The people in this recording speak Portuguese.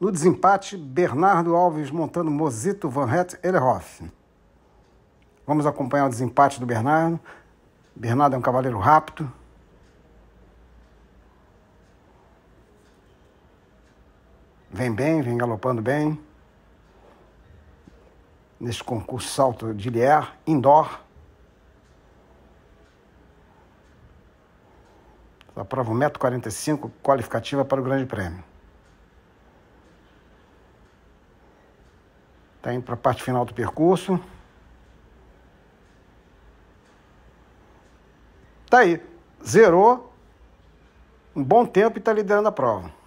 No desempate, Bernardo Alves montando Mosito Van Het Ellerhoff. Vamos acompanhar o desempate do Bernardo. Bernardo é um cavaleiro rápido. Vem bem, vem galopando bem. Neste concurso salto de Lier, indoor. Aprova prova 1,45m, qualificativa para o Grande Prêmio. Está indo para a parte final do percurso. Tá aí. Zerou um bom tempo e está liderando a prova.